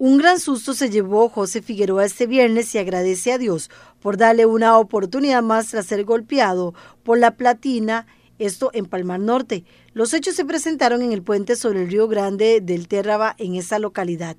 Un gran susto se llevó José Figueroa este viernes y agradece a Dios por darle una oportunidad más tras ser golpeado por la platina esto en Palmar Norte. Los hechos se presentaron en el puente sobre el río Grande del Térraba en esa localidad.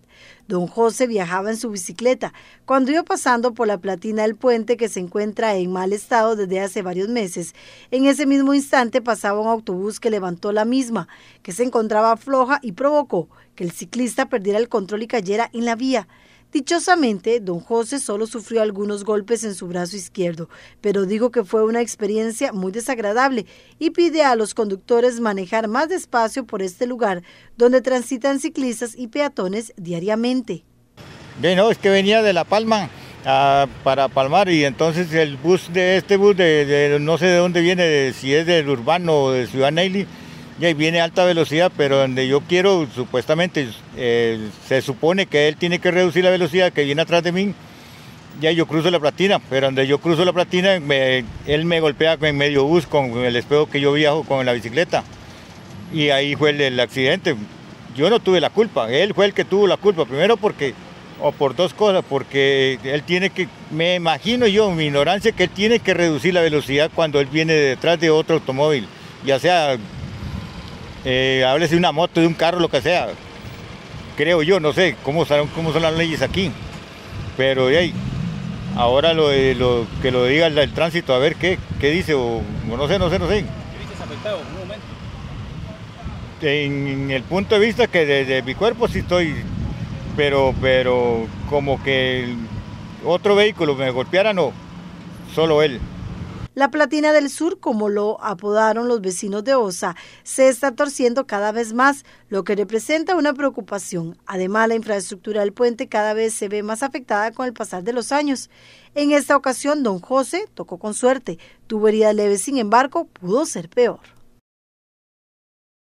Don José viajaba en su bicicleta cuando iba pasando por la platina del puente que se encuentra en mal estado desde hace varios meses. En ese mismo instante pasaba un autobús que levantó la misma, que se encontraba floja y provocó que el ciclista perdiera el control y cayera en la vía. Dichosamente, don José solo sufrió algunos golpes en su brazo izquierdo, pero dijo que fue una experiencia muy desagradable y pide a los conductores manejar más despacio por este lugar donde transitan ciclistas y peatones diariamente. Bueno, es que venía de La Palma ah, para Palmar y entonces el bus de este bus de, no sé de dónde viene, si es del urbano o de Ciudad Neily, y ahí viene alta velocidad, pero donde yo quiero, supuestamente, eh, se supone que él tiene que reducir la velocidad que viene atrás de mí. Ya yo cruzo la platina, pero donde yo cruzo la platina, él me golpea en medio bus con el espejo que yo viajo con la bicicleta. Y ahí fue el, accidente. Yo no tuve la culpa, él fue el que tuvo la culpa. Primero porque o por dos cosas, porque él tiene que, me imagino yo, mi ignorancia, que él tiene que reducir la velocidad cuando él viene detrás de otro automóvil, ya sea eh, de una moto, de un carro, lo que sea. Creo yo, no sé cómo son, cómo son las leyes aquí. Pero de ahora lo, lo, que lo diga el, tránsito, a ver qué, qué dice, o no sé, no sé, no sé. ¿Qué dices afectado? Un momento. En, el punto de vista que desde mi cuerpo sí estoy, pero, pero como que otro vehículo me golpeara, no, solo él. La Platina del Sur, como lo apodaron los vecinos de Osa, se está torciendo cada vez más, lo que representa una preocupación. Además, la infraestructura del puente cada vez se ve más afectada con el pasar de los años. En esta ocasión, don José tocó con suerte. Tubería leve, sin embargo, pudo ser peor.